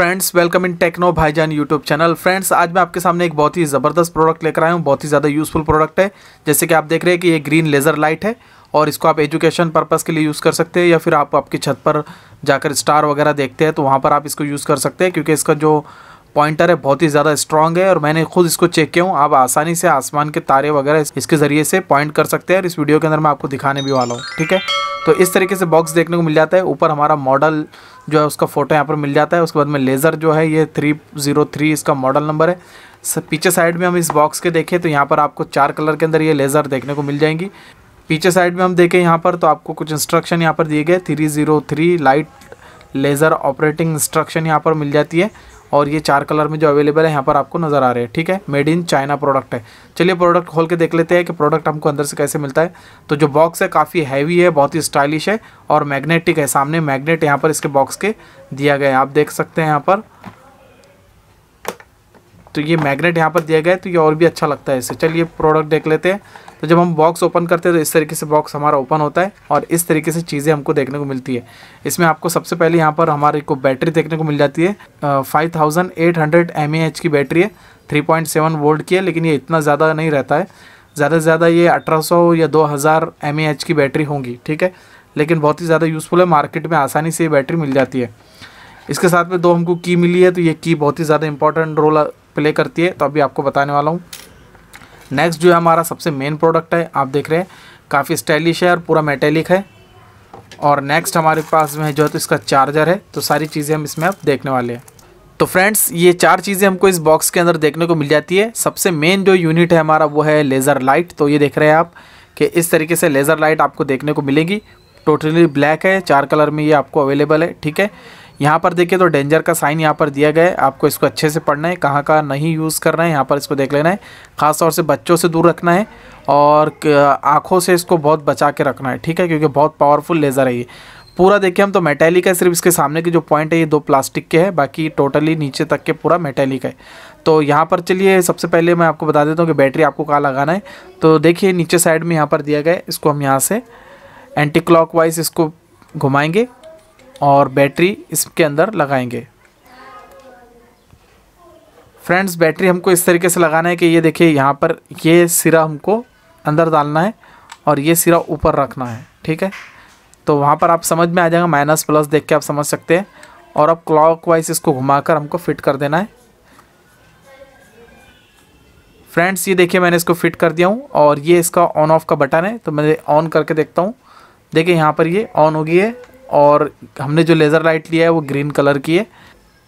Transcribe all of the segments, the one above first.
friends welcome in techno Bhaijan YouTube channel friends आज मैं आपके सामने एक बहुत ही ज़बरदस्त प्रोडक्ट लेकर आया हूँ बहुत ही ज़्यादा यूज़फुल प्रोडक्ट है जैसे कि आप देख रहे हैं कि ये ग्रीन लेज़र लाइट है और इसको आप एजुकेशन पर्पज़ के लिए यूज़ कर सकते हैं या फिर आप आपकी छत पर जाकर स्टार वगैरह देखते हैं तो वहाँ पर आप इसको यूज़ कर सकते हैं क्योंकि इसका जो पॉइंटर है बहुत ही ज़्यादा स्ट्रॉन्ग है और मैंने खुद इसको चेक किया हूँ आप आसानी से आसमान के तारे वगैरह इसके ज़रिए से पॉइंट कर सकते हैं और इस वीडियो के अंदर मैं आपको दिखाने भी वाला हूँ ठीक है तो इस तरीके से बॉक्स देखने को मिल जाता है ऊपर हमारा मॉडल जो है उसका फ़ोटो यहाँ पर मिल जाता है उसके बाद में लेज़र जो है ये थ्री ज़ीरो थ्री इसका मॉडल नंबर है पीछे साइड में हम इस बॉक्स के देखें तो यहाँ पर आपको चार कलर के अंदर ये लेज़र देखने को मिल जाएंगी पीछे साइड में हम देखें यहाँ पर तो आपको कुछ इंस्ट्रक्शन यहाँ पर दिए गए three zero three light laser operating instruction यहाँ पर मिल जाती है और ये चार कलर में जो अवेलेबल है यहाँ पर आपको नज़र आ रहे हैं ठीक है मेड इन चाइना प्रोडक्ट है चलिए प्रोडक्ट खोल के देख लेते हैं कि प्रोडक्ट हमको अंदर से कैसे मिलता है तो जो बॉक्स है काफ़ी हैवी है बहुत ही स्टाइलिश है और मैग्नेटिक है सामने मैग्नेट यहाँ पर इसके बॉक्स के दिया गया है आप देख सकते हैं यहाँ पर तो ये मैग्नेट यहाँ पर दिया गया है तो ये और भी अच्छा लगता है इसे चलिए प्रोडक्ट देख लेते हैं तो जब हम बॉक्स ओपन करते हैं तो इस तरीके से बॉक्स हमारा ओपन होता है और इस तरीके से चीज़ें हमको देखने को मिलती है इसमें आपको सबसे पहले यहाँ पर हमारे को बैटरी देखने को मिल जाती है five thousand eight hundred m h की बैटरी है थ्री पॉइंट सेवन वोल्ट की है लेकिन ये इतना ज़्यादा नहीं रहता है ज़्यादा से ज़्यादा ये अठारह सौ या दो हज़ार एम एच की बैटरी होंगी ठीक है लेकिन बहुत ही ज़्यादा यूज़फुल है मार्केट में आसानी से ये बैटरी मिल जाती है इसके साथ में दो हमको की मिली है तो ये की बहुत ही ज़्यादा इंपॉर्टेंट रोल प्ले करती है तो अभी आपको बताने वाला हूँ नेक्स्ट जो है हमारा सबसे मेन प्रोडक्ट है आप देख रहे हैं काफ़ी स्टाइलिश है और पूरा मेटेलिक है और नेक्स्ट हमारे पास में जो है तो इसका चार्जर है तो सारी चीज़ें हम इसमें अब देखने वाले हैं तो फ्रेंड्स ये चार चीज़ें हमको इस बॉक्स के अंदर देखने को मिल जाती है सबसे मेन जो यूनिट है हमारा वो है लेज़र लाइट तो ये देख रहे हैं आप कि इस तरीके से लेज़र लाइट आपको देखने को मिलेगी टोटली ब्लैक है चार कलर में ये आपको अवेलेबल है ठीक है यहाँ पर देखिए तो डेंजर का साइन यहाँ पर दिया गया है आपको इसको अच्छे से पढ़ना है कहाँ कहाँ नहीं यूज़ करना है यहाँ पर इसको देख लेना है ख़ास तौर से बच्चों से दूर रखना है और आँखों से इसको बहुत बचा के रखना है ठीक है क्योंकि बहुत पावरफुल लेज़र है ये पूरा देखिए हम तो मेटेलिक है सिर्फ इसके सामने के जो पॉइंट है ये दो प्लास्टिक के हैं बाकी टोटली नीचे तक के पूरा मेटेलिक है तो यहाँ पर चलिए सबसे पहले मैं आपको बता देता हूँ कि बैटरी आपको कहाँ लगाना है तो देखिए नीचे साइड में यहाँ पर दिया गया है इसको हम यहाँ से एंटी क्लॉक इसको घुमाएंगे और बैटरी इसके अंदर लगाएंगे फ्रेंड्स बैटरी हमको इस तरीके से लगाना है कि ये देखिए यहाँ पर ये सिरा हमको अंदर डालना है और ये सिरा ऊपर रखना है ठीक है तो वहाँ पर आप समझ में आ जाएगा माइनस प्लस देख के आप समझ सकते हैं और अब क्लॉक वाइज इसको घुमाकर हमको फिट कर देना है फ्रेंड्स ये देखिए मैंने इसको फिट कर दिया हूँ और ये इसका ऑन ऑफ का बटन है तो मैं ऑन करके देखता हूँ देखिए यहाँ पर ये ऑन हो गई है और हमने जो लेज़र लाइट लिया है वो ग्रीन कलर की है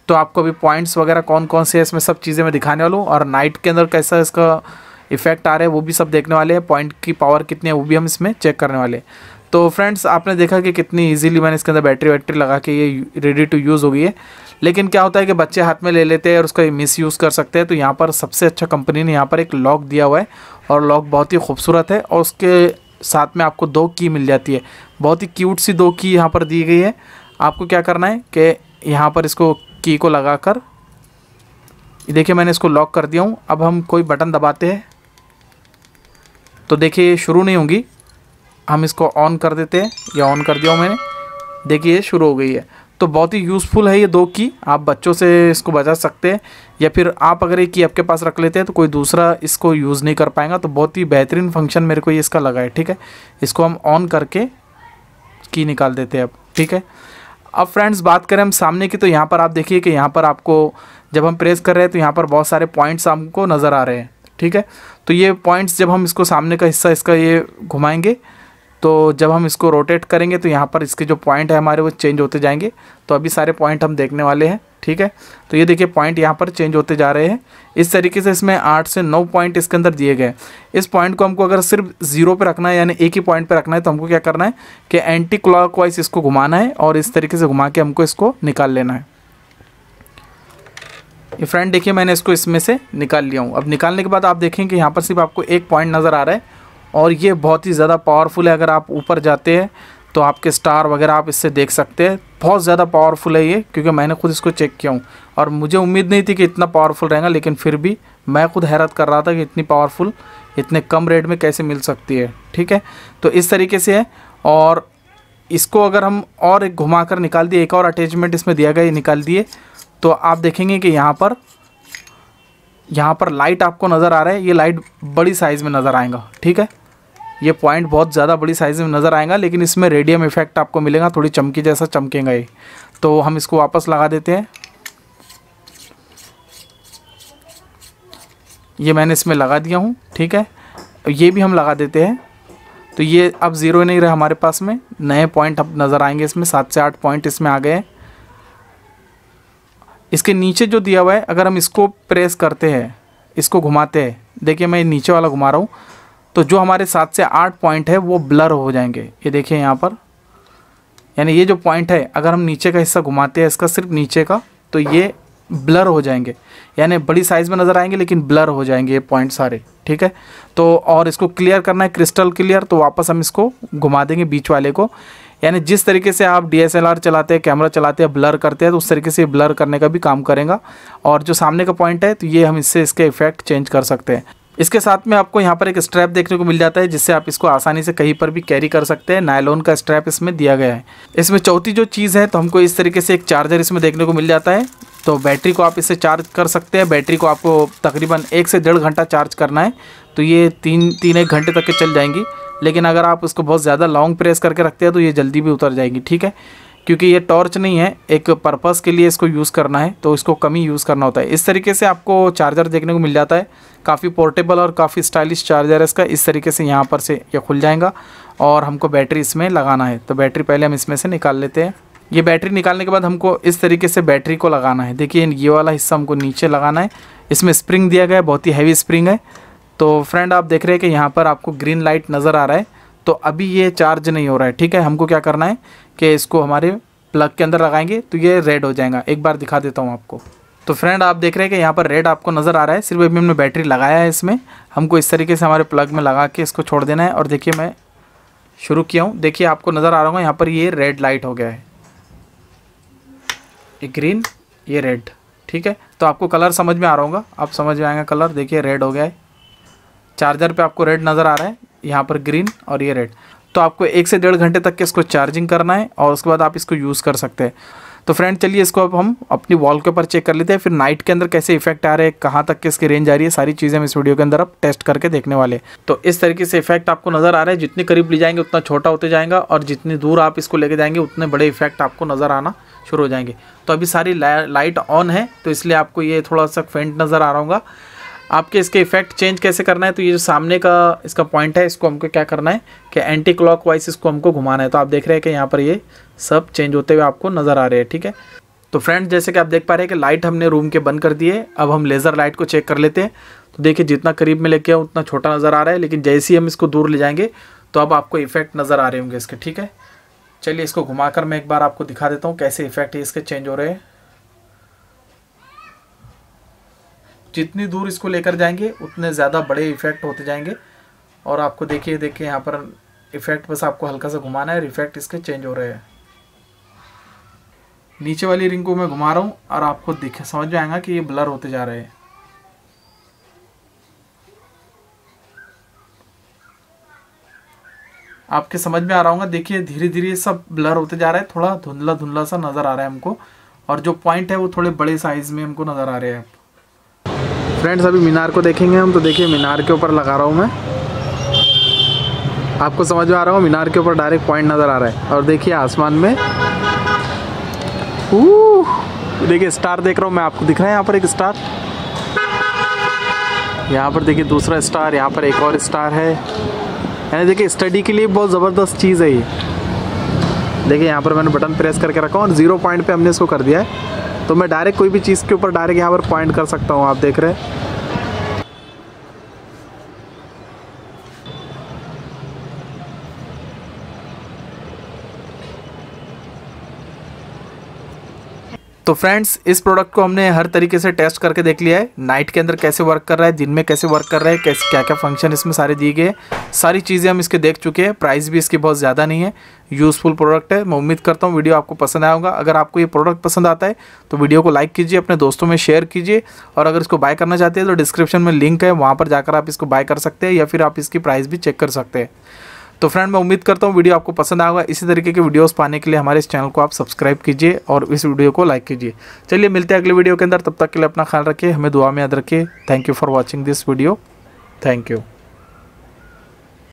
तो आपको अभी पॉइंट्स वगैरह कौन कौन से है इसमें सब चीज़ें मैं दिखाने वाला हूँ और नाइट के अंदर कैसा इसका इफेक्ट आ रहा है वो भी सब देखने वाले हैं पॉइंट की पावर कितनी है वो भी हम इसमें चेक करने वाले हैं तो फ्रेंड्स आपने देखा कि कितनी इजीली मैंने इसके अंदर बैटरी वैटरी लगा के ये रेडी टू यूज़ हो गई है लेकिन क्या होता है कि बच्चे हाथ में ले लेते हैं और उसका मिस यूज़ कर सकते हैं तो यहाँ पर सबसे अच्छा कंपनी ने यहाँ पर एक लॉक दिया हुआ है और लॉक बहुत ही खूबसूरत है और उसके साथ में आपको दो की मिल जाती है बहुत ही क्यूट सी दो की यहाँ पर दी गई है आपको क्या करना है कि यहाँ पर इसको की को लगा कर देखिए मैंने इसको लॉक कर दिया हूँ अब हम कोई बटन दबाते हैं तो देखिए ये शुरू नहीं होगी हम इसको ऑन कर देते हैं या ऑन कर दिया हूँ मैंने देखिए ये शुरू हो गई है तो बहुत ही यूज़फुल है ये दो की आप बच्चों से इसको बचा सकते हैं या फिर आप अगर ये की आपके पास रख लेते हैं तो कोई दूसरा इसको यूज़ नहीं कर पाएगा तो बहुत ही बेहतरीन फंक्शन मेरे को ये इसका लगा है ठीक है इसको हम ऑन करके की निकाल देते हैं अब ठीक है अब फ्रेंड्स बात करें हम सामने की तो यहाँ पर आप देखिए कि यहाँ पर आपको जब हम प्रेस कर रहे हैं तो यहाँ पर बहुत सारे पॉइंट्स हमको नज़र आ रहे हैं ठीक है तो ये पॉइंट्स जब हम इसको सामने का हिस्सा इसका ये घुमाएंगे तो जब हम इसको रोटेट करेंगे तो यहाँ पर इसके जो पॉइंट है हमारे वो चेंज होते जाएंगे तो अभी सारे पॉइंट हम देखने वाले हैं ठीक है तो ये देखिए पॉइंट यहाँ पर चेंज होते जा रहे हैं इस तरीके से इसमें आठ से नौ पॉइंट इसके अंदर दिए गए इस पॉइंट को हमको अगर सिर्फ जीरो पे रखना है यानी एक ही पॉइंट पे रखना है तो हमको क्या करना है कि एंटी क्लॉक वाइज इसको घुमाना है और इस तरीके से घुमा के हमको इसको निकाल लेना है ये फ्रेंड देखिए मैंने इसको इसमें से निकाल लिया हूँ अब निकालने के बाद आप देखेंगे यहाँ पर सिर्फ आपको एक पॉइंट नज़र आ रहा है और ये बहुत ही ज़्यादा पावरफुल है अगर आप ऊपर जाते हैं तो आपके स्टार वगैरह आप इससे देख सकते हैं बहुत ज़्यादा पावरफुल है ये क्योंकि मैंने खुद इसको चेक किया हूँ और मुझे उम्मीद नहीं थी कि इतना पावरफुल रहेगा लेकिन फिर भी मैं खुद हैरत कर रहा था कि इतनी पावरफुल इतने कम रेट में कैसे मिल सकती है ठीक है तो इस तरीके से है और इसको अगर हम और एक घुमा कर निकाल दिए एक और अटैचमेंट इसमें दिया गया निकाल दिए तो आप देखेंगे कि यहाँ पर यहाँ पर लाइट आपको नज़र आ रहा है ये लाइट बड़ी साइज़ में नज़र आएगा ठीक है ये पॉइंट बहुत ज़्यादा बड़ी साइज़ में नज़र आएगा लेकिन इसमें रेडियम इफेक्ट आपको मिलेगा थोड़ी चमकी जैसा चमकेगा ये तो हम इसको वापस लगा देते हैं ये मैंने इसमें लगा दिया हूँ ठीक है ये भी हम लगा देते हैं तो ये अब ज़ीरो नहीं रहे हमारे पास में नए पॉइंट अब नज़र आएंगे इसमें सात से आठ पॉइंट इसमें आ गए इसके नीचे जो दिया हुआ है अगर हम इसको प्रेस करते हैं इसको घुमाते हैं देखिए मैं नीचे वाला घुमा रहा हूँ तो जो हमारे सात से आठ पॉइंट है वो ब्लर हो जाएंगे ये देखिए यहाँ पर यानी ये जो पॉइंट है अगर हम नीचे का हिस्सा घुमाते हैं इसका सिर्फ नीचे का तो ये ब्लर हो जाएंगे यानी बड़ी साइज़ में नज़र आएंगे लेकिन ब्लर हो जाएंगे ये पॉइंट सारे ठीक है तो और इसको क्लियर करना है क्रिस्टल क्लियर तो वापस हम इसको घुमा देंगे बीच वाले को यानी जिस तरीके से आप डी चलाते हैं कैमरा चलाते हैं ब्लर करते हैं तो उस तरीके से ब्लर करने का भी काम करेगा और जो सामने का पॉइंट है तो ये हम इससे इसके इफेक्ट चेंज कर सकते हैं इसके साथ में आपको यहाँ पर एक स्ट्रैप देखने को मिल जाता है जिससे आप इसको आसानी से कहीं पर भी कैरी कर सकते हैं नायलोन का स्ट्रैप इसमें दिया गया है इसमें चौथी जो चीज़ है तो हमको इस तरीके से एक चार्जर इसमें देखने को मिल जाता है तो बैटरी को आप इससे चार्ज कर सकते हैं बैटरी को आपको तकरीबन एक से डेढ़ घंटा चार्ज करना है तो ये तीन तीन एक घंटे तक के चल जाएंगी लेकिन अगर आप उसको बहुत ज़्यादा लॉन्ग प्रेस करके रखते हैं तो ये जल्दी भी उतर जाएगी ठीक है क्योंकि ये टॉर्च नहीं है एक पर्पज़ के लिए इसको यूज़ करना है तो इसको कम ही यूज़ करना होता है इस तरीके से आपको चार्जर देखने को मिल जाता है काफ़ी पोर्टेबल और काफ़ी स्टाइलिश चार्जर है इसका इस तरीके से यहाँ पर से ये खुल जाएगा और हमको बैटरी इसमें लगाना है तो बैटरी पहले हम इसमें से निकाल लेते हैं ये बैटरी निकालने के बाद हमको इस तरीके से बैटरी को लगाना है देखिए ये वाला हिस्सा हमको नीचे लगाना है इसमें स्प्रिंग दिया गया है बहुत ही हैवी स्प्रिंग है तो फ्रेंड आप देख रहे हैं कि यहाँ पर आपको ग्रीन लाइट नज़र आ रहा है तो अभी ये चार्ज नहीं हो रहा है ठीक है हमको क्या करना है कि इसको हमारे प्लग के अंदर लगाएंगे तो ये रेड हो जाएगा एक बार दिखा देता हूँ आपको तो फ्रेंड आप देख रहे हैं कि यहाँ पर रेड आपको नज़र आ रहा है सिर्फ अभी हमने बैटरी लगाया है इसमें हमको इस तरीके से हमारे प्लग में लगा के इसको छोड़ देना है और देखिए मैं शुरू किया हूँ देखिए आपको नज़र आ रहा हूँ यहाँ पर ये रेड लाइट हो गया है ये ग्रीन ये रेड ठीक है तो आपको कलर समझ में आ रहा होगा आप समझ में आएंगे कलर देखिए रेड हो गया है चार्जर पे आपको रेड नज़र आ रहा है यहाँ पर ग्रीन और ये रेड तो आपको एक से डेढ़ घंटे तक के इसको चार्जिंग करना है और उसके बाद आप इसको यूज़ कर सकते हैं तो फ्रेंड चलिए इसको अब हम अपनी वॉल के ऊपर चेक कर लेते हैं फिर नाइट के अंदर कैसे इफेक्ट आ रहे हैं कहाँ तक किसकी रेंज आ रही है सारी चीज़ें हम इस वीडियो के अंदर अब टेस्ट करके देखने वाले तो इस तरीके से इफेक्ट आपको नज़र आ रहा है जितने करीब ले जाएंगे उतना छोटा होते जाएगा और जितनी दूर आप इसको लेके जाएंगे उतने बड़े इफेक्ट आपको नज़र आना शुरू हो जाएंगे तो अभी सारी लाइट ऑन है तो इसलिए आपको ये थोड़ा सा फेंट नज़र आ रहा होगा आपके इसके इफेक्ट चेंज कैसे करना है तो ये जो सामने का इसका पॉइंट है इसको हमको क्या करना है कि एंटी क्लॉक वाइज इसको हमको घुमाना है तो आप देख रहे हैं कि यहाँ पर ये सब चेंज होते हुए आपको नज़र आ रहे हैं ठीक है तो फ्रेंड जैसे कि आप देख पा रहे हैं कि लाइट हमने रूम के बंद कर दिए अब हम लेज़र लाइट को चेक कर लेते हैं तो देखिए जितना करीब में लेके आऊँ उतना छोटा नज़र आ रहा है लेकिन जैसे ही हम इसको दूर ले जाएंगे तो अब आपको इफेक्ट नज़र आ रहे होंगे इसके ठीक है चलिए इसको घुमाकर मैं एक बार आपको दिखा देता हूँ कैसे इफेक्ट इसके चेंज हो रहे हैं जितनी दूर इसको लेकर जाएंगे उतने ज़्यादा बड़े इफ़ेक्ट होते जाएंगे और आपको देखिए देखिए यहाँ पर इफ़ेक्ट बस आपको हल्का सा घुमाना है इफ़ेक्ट इसके चेंज हो रहे हैं नीचे वाली रिंग को मैं घुमा रहा हूँ और आपको दिख समझ में आएगा कि ये ब्लर होते जा रहे हैं आपके समझ में आ रहा होगा देखिए धीरे धीरे सब ब्लर होते जा रहा है थोड़ा धुंधला धुंधला सा नज़र आ रहा है हमको और जो पॉइंट है वो थोड़े बड़े साइज़ में हमको नज़र आ रहे हैं फ्रेंड्स अभी मीनार को देखेंगे हम तो देखिए मीनार के ऊपर लगा रहा हूँ मैं आपको समझ में आ रहा हूँ मीनार के ऊपर डायरेक्ट पॉइंट नज़र आ रहा है और देखिए आसमान में देखिए स्टार देख रहा हूँ मैं आपको दिख रहा है यहाँ पर एक स्टार यहाँ पर देखिए दूसरा स्टार यहाँ पर एक और स्टार है यानी देखिए स्टडी के लिए बहुत ज़बरदस्त चीज़ है ये देखिए यहाँ पर मैंने बटन प्रेस करके रखा और ज़ीरो पॉइंट पे हमने इसको कर दिया है तो मैं डायरेक्ट कोई भी चीज़ के ऊपर डायरेक्ट यहाँ पर पॉइंट कर सकता हूँ आप देख रहे हैं तो फ्रेंड्स इस प्रोडक्ट को हमने हर तरीके से टेस्ट करके देख लिया है नाइट के अंदर कैसे वर्क कर रहा है दिन में कैसे वर्क कर रहा है कैसे क्या क्या फंक्शन इसमें सारे दिए गए सारी चीज़ें हम इसके देख चुके हैं प्राइस भी इसकी बहुत ज़्यादा नहीं है यूज़फुल प्रोडक्ट है मैं उम्मीद करता हूँ वीडियो आपको पसंद आया होगा अगर आपको ये प्रोडक्ट पसंद आता है तो वीडियो को लाइक कीजिए अपने दोस्तों में शेयर कीजिए और अगर इसको बाय करना चाहते हैं तो डिस्क्रिप्शन में लिंक है वहाँ पर जाकर आप इसको बाय कर सकते हैं या फिर आप इसकी प्राइस भी चेक कर सकते हैं तो फ्रेंड मैं उम्मीद करता हूँ वीडियो आपको पसंद आएगा इसी तरीके के वीडियोस पाने के लिए हमारे इस चैनल को आप सब्सक्राइब कीजिए और इस वीडियो को लाइक कीजिए चलिए मिलते हैं अगले वीडियो के अंदर तब तक के लिए अपना ख्याल रखिए हमें दुआ में याद रखिए thank you for watching this video thank you